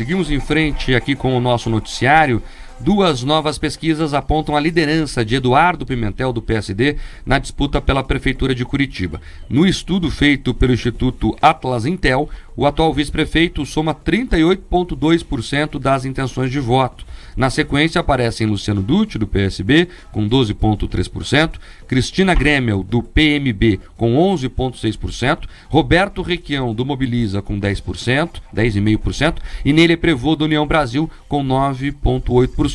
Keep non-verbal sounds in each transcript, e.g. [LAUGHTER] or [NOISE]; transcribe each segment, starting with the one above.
Seguimos em frente aqui com o nosso noticiário. Duas novas pesquisas apontam a liderança de Eduardo Pimentel, do PSD, na disputa pela Prefeitura de Curitiba. No estudo feito pelo Instituto Atlas Intel, o atual vice-prefeito soma 38,2% das intenções de voto. Na sequência aparecem Luciano Dutti, do PSB, com 12,3%, Cristina Gremel, do PMB, com 11,6%, Roberto Requião, do Mobiliza, com 10%, 10,5%, e Nele Prevô, do União Brasil, com 9,8%.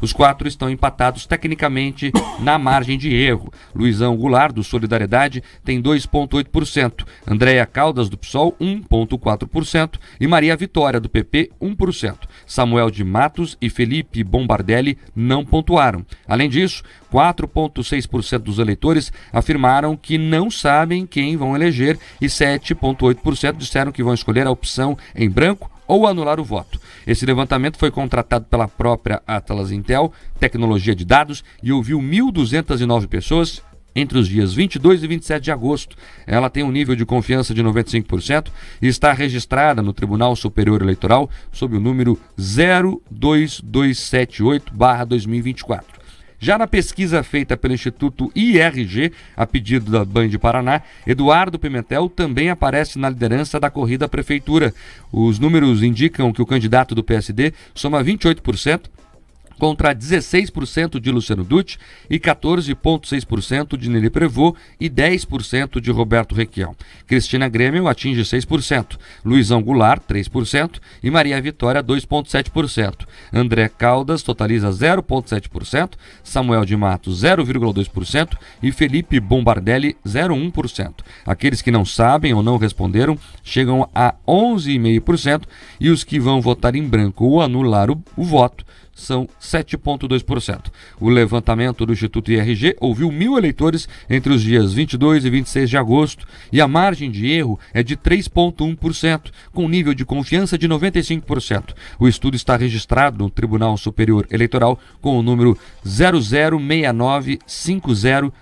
Os quatro estão empatados tecnicamente [COUGHS] na margem de erro. Luizão Goulart, do Solidariedade, tem 2,8%. Andréa Caldas, do PSOL, 1,4%. E Maria Vitória, do PP, 1%. Samuel de Matos e Felipe Bombardelli não pontuaram. Além disso, 4,6% dos eleitores afirmaram que não sabem quem vão eleger e 7,8% disseram que vão escolher a opção em branco ou anular o voto. Esse levantamento foi contratado pela própria Atlas Intel, tecnologia de dados, e ouviu 1.209 pessoas, entre os dias 22 e 27 de agosto. Ela tem um nível de confiança de 95% e está registrada no Tribunal Superior Eleitoral sob o número 02278-2024. Já na pesquisa feita pelo Instituto IRG, a pedido da Banho de Paraná, Eduardo Pimentel também aparece na liderança da corrida à prefeitura. Os números indicam que o candidato do PSD soma 28%, contra 16% de Luciano Dutti e 14,6% de Nelly Prevot e 10% de Roberto Requião. Cristina Grêmio atinge 6%, Luizão Goulart 3% e Maria Vitória 2,7%. André Caldas totaliza 0,7%, Samuel de Mato 0,2% e Felipe Bombardelli 0,1%. Aqueles que não sabem ou não responderam chegam a 11,5% e os que vão votar em branco ou anular o, o voto são 7,2%. O levantamento do Instituto IRG ouviu mil eleitores entre os dias 22 e 26 de agosto e a margem de erro é de 3,1%, com nível de confiança de 95%. O estudo está registrado no Tribunal Superior Eleitoral com o número 006950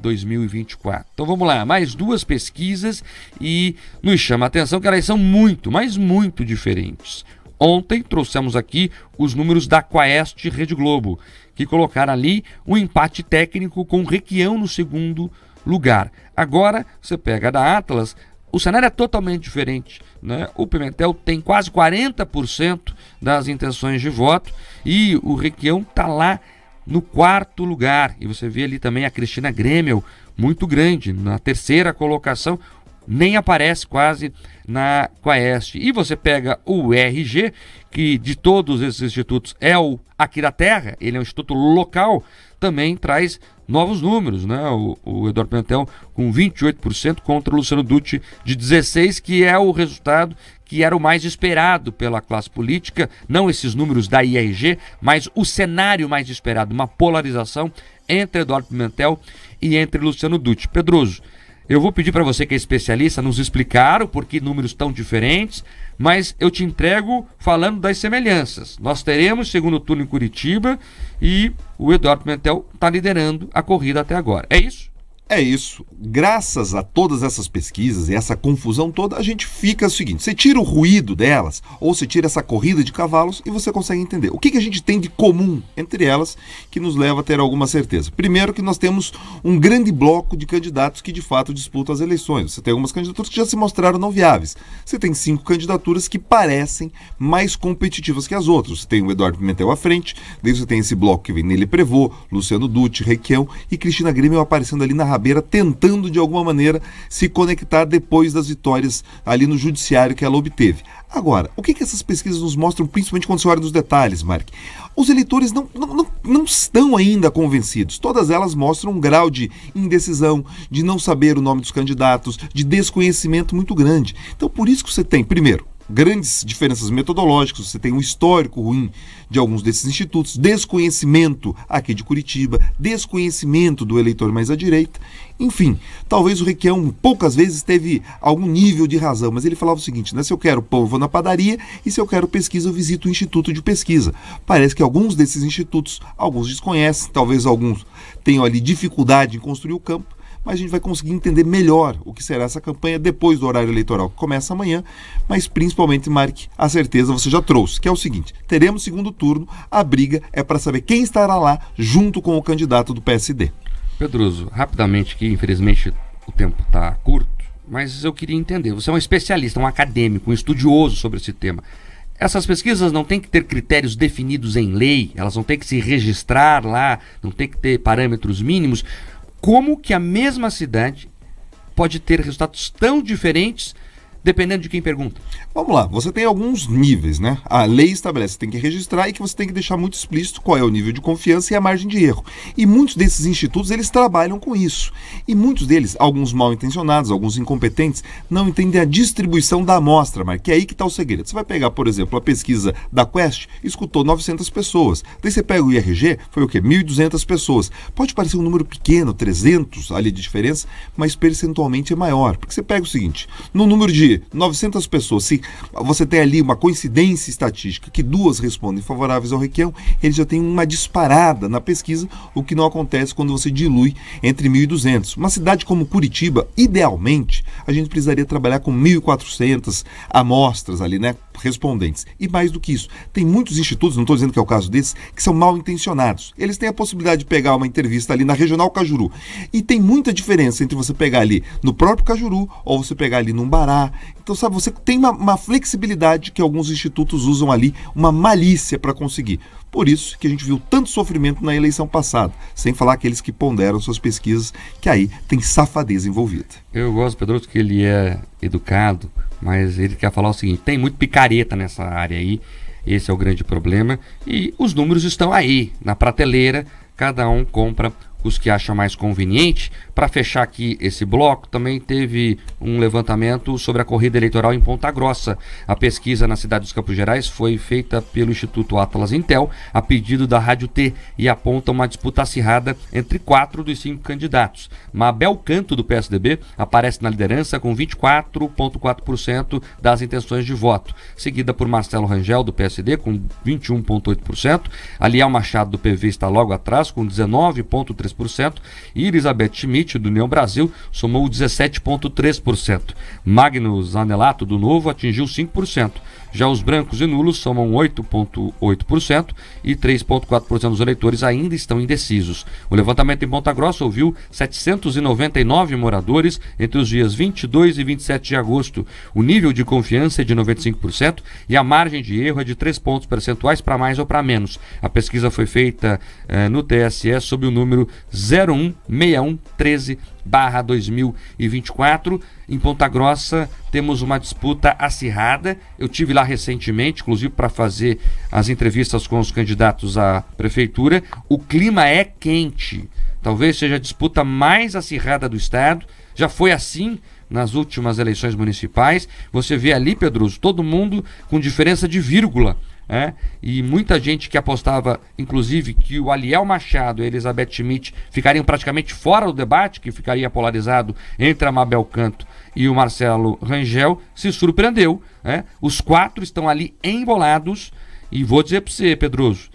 2024. Então vamos lá, mais duas pesquisas e nos chama a atenção que elas são muito, mas muito diferentes. Ontem trouxemos aqui os números da Quaest Rede Globo, que colocaram ali um empate técnico com Requião no segundo lugar. Agora, você pega a da Atlas, o cenário é totalmente diferente. Né? O Pimentel tem quase 40% das intenções de voto e o Requião está lá no quarto lugar. E você vê ali também a Cristina Grêmio, muito grande, na terceira colocação nem aparece quase na Quaest. E você pega o RG, que de todos esses institutos é o aqui da Terra, ele é um instituto local, também traz novos números, né? O, o Eduardo Pimentel com 28% contra o Luciano Dutti de 16%, que é o resultado que era o mais esperado pela classe política, não esses números da IRG, mas o cenário mais esperado, uma polarização entre Eduardo Pimentel e entre Luciano Dutti. Pedroso, eu vou pedir para você que é especialista nos explicar o porquê números tão diferentes, mas eu te entrego falando das semelhanças. Nós teremos segundo turno em Curitiba e o Eduardo Pimentel está liderando a corrida até agora. É isso? É isso. Graças a todas essas pesquisas e essa confusão toda, a gente fica o seguinte: você tira o ruído delas, ou você tira essa corrida de cavalos e você consegue entender. O que, que a gente tem de comum entre elas que nos leva a ter alguma certeza? Primeiro, que nós temos um grande bloco de candidatos que de fato disputam as eleições. Você tem algumas candidaturas que já se mostraram não viáveis. Você tem cinco candidaturas que parecem mais competitivas que as outras. Você tem o Eduardo Pimentel à frente, daí você tem esse bloco que vem nele Prevô, Luciano Dutti, Requião e Cristina Grêmio aparecendo ali na Rabeira tentando de alguma maneira se conectar depois das vitórias ali no judiciário que ela obteve. Agora, o que, que essas pesquisas nos mostram, principalmente quando se olha nos detalhes, Mark? Os eleitores não, não, não, não estão ainda convencidos. Todas elas mostram um grau de indecisão, de não saber o nome dos candidatos, de desconhecimento muito grande. Então, por isso que você tem, primeiro, grandes diferenças metodológicas, você tem um histórico ruim de alguns desses institutos, desconhecimento aqui de Curitiba, desconhecimento do eleitor mais à direita. Enfim, talvez o Requião poucas vezes teve algum nível de razão, mas ele falava o seguinte, né? Se eu quero pão, eu vou na padaria, e se eu quero pesquisa, eu visito o instituto de pesquisa. Parece que alguns desses institutos, alguns desconhecem, talvez alguns tenham ali dificuldade em construir o campo, mas a gente vai conseguir entender melhor o que será essa campanha depois do horário eleitoral que começa amanhã, mas principalmente, marque a certeza você já trouxe, que é o seguinte: teremos segundo turno, a briga é para saber quem estará lá junto com o candidato do PSD. Pedroso, rapidamente que infelizmente o tempo está curto, mas eu queria entender. Você é um especialista, um acadêmico, um estudioso sobre esse tema. Essas pesquisas não têm que ter critérios definidos em lei, elas não têm que se registrar lá, não têm que ter parâmetros mínimos como que a mesma cidade pode ter resultados tão diferentes dependendo de quem pergunta? Vamos lá, você tem alguns níveis, né? A lei estabelece que tem que registrar e que você tem que deixar muito explícito qual é o nível de confiança e a margem de erro. E muitos desses institutos, eles trabalham com isso. E muitos deles, alguns mal intencionados, alguns incompetentes, não entendem a distribuição da amostra, mas Que é aí que está o segredo. Você vai pegar, por exemplo, a pesquisa da Quest, escutou 900 pessoas. Daí você pega o IRG, foi o quê? 1.200 pessoas. Pode parecer um número pequeno, 300 ali de diferença, mas percentualmente é maior. Porque você pega o seguinte, no número de 900 pessoas, se você tem ali uma coincidência estatística que duas respondem favoráveis ao Requião, ele já tem uma disparada na pesquisa, o que não acontece quando você dilui entre 1.200. Uma cidade como Curitiba, idealmente, a gente precisaria trabalhar com 1.400 amostras ali, né? respondentes. E mais do que isso, tem muitos institutos, não estou dizendo que é o caso desses, que são mal intencionados. Eles têm a possibilidade de pegar uma entrevista ali na Regional Cajuru. E tem muita diferença entre você pegar ali no próprio Cajuru ou você pegar ali num Bará. Então, sabe, você tem uma, uma flexibilidade que alguns institutos usam ali, uma malícia para conseguir. Por isso que a gente viu tanto sofrimento na eleição passada, sem falar aqueles que ponderam suas pesquisas, que aí tem safadeza envolvida. Eu gosto, Pedro, que ele é educado, mas ele quer falar o seguinte: tem muito picareta nessa área aí, esse é o grande problema. E os números estão aí, na prateleira, cada um compra os que acha mais conveniente. Para fechar aqui esse bloco, também teve um levantamento sobre a corrida eleitoral em Ponta Grossa. A pesquisa na cidade dos Campos Gerais foi feita pelo Instituto Atlas Intel, a pedido da Rádio T, e aponta uma disputa acirrada entre quatro dos cinco candidatos. Mabel Canto, do PSDB, aparece na liderança com 24,4% das intenções de voto, seguida por Marcelo Rangel, do PSD, com 21,8%. Aliel Machado, do PV, está logo atrás, com 19,3% e Elizabeth Schmidt, do União Brasil, somou 17,3%. Magnus Anelato, do Novo, atingiu 5%. Já os brancos e nulos somam 8,8% e 3,4% dos eleitores ainda estão indecisos. O levantamento em Ponta Grossa ouviu 799 moradores entre os dias 22 e 27 de agosto. O nível de confiança é de 95% e a margem de erro é de 3 pontos percentuais para mais ou para menos. A pesquisa foi feita eh, no TSE sob o número 0161 13 barra 2024. Em Ponta Grossa temos uma disputa acirrada. Eu tive lá recentemente, inclusive para fazer as entrevistas com os candidatos à prefeitura. O clima é quente. Talvez seja a disputa mais acirrada do estado. Já foi assim nas últimas eleições municipais. Você vê ali, Pedroso, todo mundo com diferença de vírgula é, e muita gente que apostava, inclusive, que o Aliel Machado e a Elizabeth Schmidt ficariam praticamente fora do debate, que ficaria polarizado entre a Mabel Canto e o Marcelo Rangel, se surpreendeu. Né? Os quatro estão ali embolados. E vou dizer para você, Pedroso,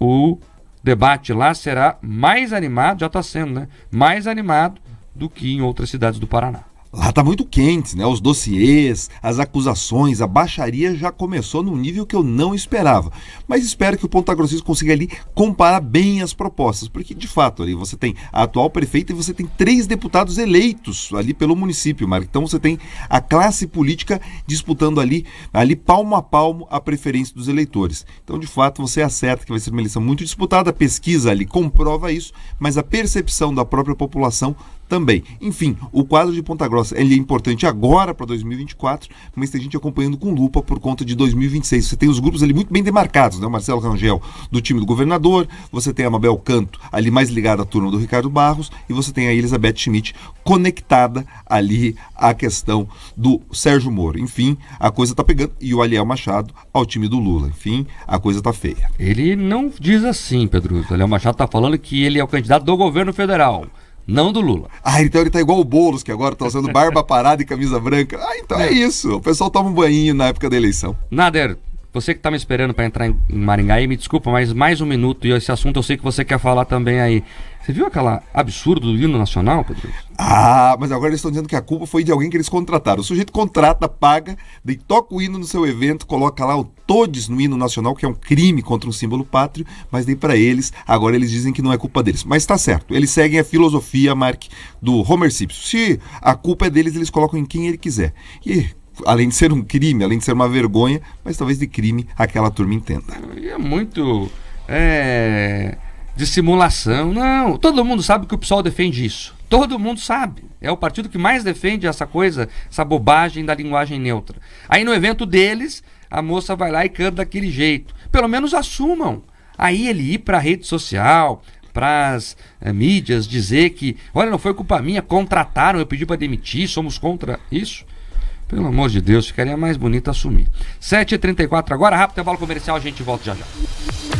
o debate lá será mais animado, já está sendo, né? Mais animado do que em outras cidades do Paraná. Lá tá muito quente, né? Os dossiês, as acusações, a baixaria já começou num nível que eu não esperava. Mas espero que o Ponta Grossista consiga ali comparar bem as propostas, porque de fato ali você tem a atual prefeita e você tem três deputados eleitos ali pelo município, Marco. Então você tem a classe política disputando ali, ali palmo a palmo a preferência dos eleitores. Então de fato você acerta que vai ser uma eleição muito disputada, a pesquisa ali comprova isso, mas a percepção da própria população também. Enfim, o quadro de Ponta Grossa ele é importante agora para 2024, mas tem gente acompanhando com lupa por conta de 2026. Você tem os grupos ali muito bem demarcados, né? O Marcelo Rangel do time do governador, você tem a Mabel Canto ali mais ligada à turma do Ricardo Barros e você tem a Elizabeth Schmidt conectada ali à questão do Sérgio Moro. Enfim, a coisa tá pegando e o Aliel Machado ao time do Lula. Enfim, a coisa tá feia. Ele não diz assim, Pedro. O Aliel Machado tá falando que ele é o candidato do governo federal. Não do Lula. Ah, então ele tá igual o Boulos, que agora tá usando barba [LAUGHS] parada e camisa branca. Ah, então é, é isso. O pessoal toma um banhinho na época da eleição. Nader, você que está me esperando para entrar em Maringá aí, me desculpa, mas mais um minuto e esse assunto eu sei que você quer falar também aí. Você viu aquela absurdo do hino nacional, Pedro? Ah, mas agora eles estão dizendo que a culpa foi de alguém que eles contrataram. O sujeito contrata, paga, daí toca o hino no seu evento, coloca lá o todes no hino nacional, que é um crime contra um símbolo pátrio, mas daí para eles, agora eles dizem que não é culpa deles. Mas está certo, eles seguem a filosofia, Mark, do Homer Simpson. Se a culpa é deles, eles colocam em quem ele quiser. E além de ser um crime, além de ser uma vergonha, mas talvez de crime aquela turma entenda. É muito. É, de simulação. Não, todo mundo sabe que o PSOL defende isso. Todo mundo sabe. É o partido que mais defende essa coisa, essa bobagem da linguagem neutra. Aí no evento deles, a moça vai lá e canta daquele jeito. Pelo menos assumam. Aí ele ir para a rede social, para as é, eh, mídias, dizer que, olha, não foi culpa minha, contrataram, eu pedi para demitir, somos contra isso. Pelo amor de Deus, ficaria mais bonito assumir. 7h34 agora, rápido intervalo comercial, a gente volta já já.